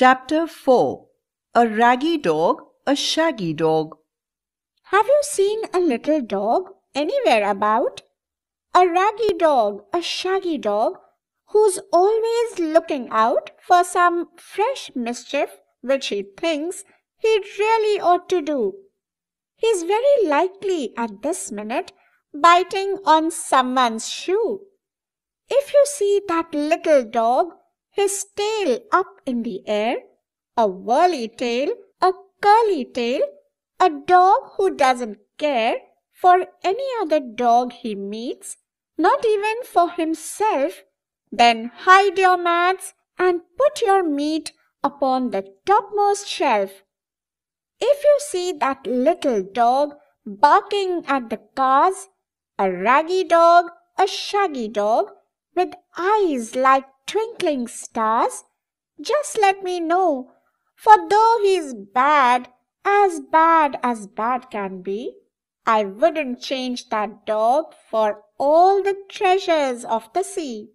Chapter 4 A Raggy Dog, a Shaggy Dog. Have you seen a little dog anywhere about? A raggy dog, a shaggy dog, who's always looking out for some fresh mischief which he thinks he really ought to do. He's very likely at this minute biting on someone's shoe. If you see that little dog, his tail up in the air, a whirly tail, a curly tail, a dog who doesn't care for any other dog he meets, not even for himself, then hide your mats and put your meat upon the topmost shelf. If you see that little dog barking at the cars, a raggy dog, a shaggy dog, with eyes like twinkling stars, just let me know, for though he's bad, as bad as bad can be, I wouldn't change that dog for all the treasures of the sea.